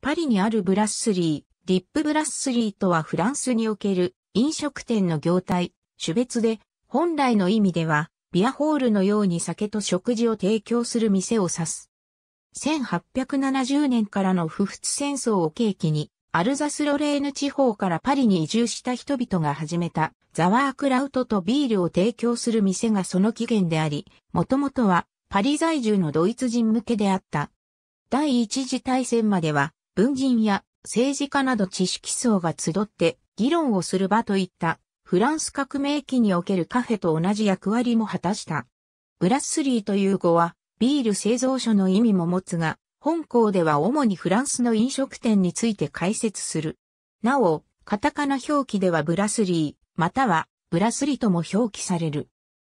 パリにあるブラッスリー、リップブラッスリーとはフランスにおける飲食店の業態、種別で、本来の意味では、ビアホールのように酒と食事を提供する店を指す。1870年からの不仏戦争を契機に、アルザスロレーヌ地方からパリに移住した人々が始めたザワークラウトとビールを提供する店がその起源であり、もともとはパリ在住のドイツ人向けであった。第一次大戦までは文人や政治家など知識層が集って議論をする場といったフランス革命期におけるカフェと同じ役割も果たした。ブラッスリーという語はビール製造所の意味も持つが、本校では主にフランスの飲食店について解説する。なお、カタカナ表記ではブラスリー、またはブラスリとも表記される。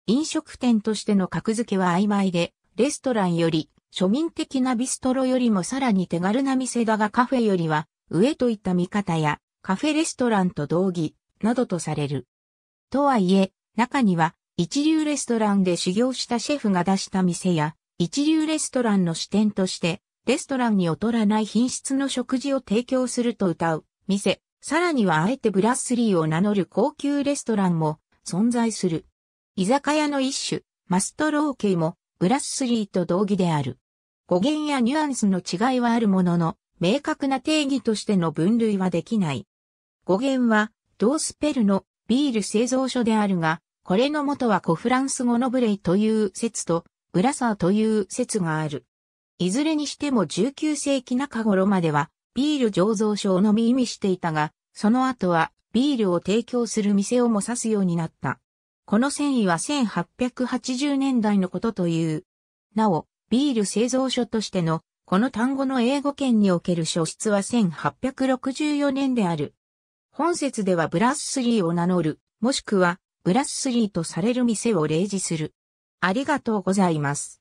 飲食店としての格付けは曖昧で、レストランより庶民的なビストロよりもさらに手軽な店だがカフェよりは上といった見方やカフェレストランと同義などとされる。とはいえ、中には一流レストランで修行したシェフが出した店や一流レストランの支店としてレストランに劣らない品質の食事を提供すると歌う店、さらにはあえてブラッスリーを名乗る高級レストランも存在する。居酒屋の一種、マストローケイもブラッスリーと同義である。語源やニュアンスの違いはあるものの、明確な定義としての分類はできない。語源は、ドースペルのビール製造所であるが、これの元はコフランス語のブレイという説と、ブラサーという説がある。いずれにしても19世紀中頃までは、ビール醸造所をのみ意味していたが、その後は、ビールを提供する店をも指すようになった。この繊維は1880年代のことという。なお、ビール製造所としての、この単語の英語圏における書出は1864年である。本節ではブラッスリーを名乗る、もしくはブラッスリーとされる店を例示する。ありがとうございます。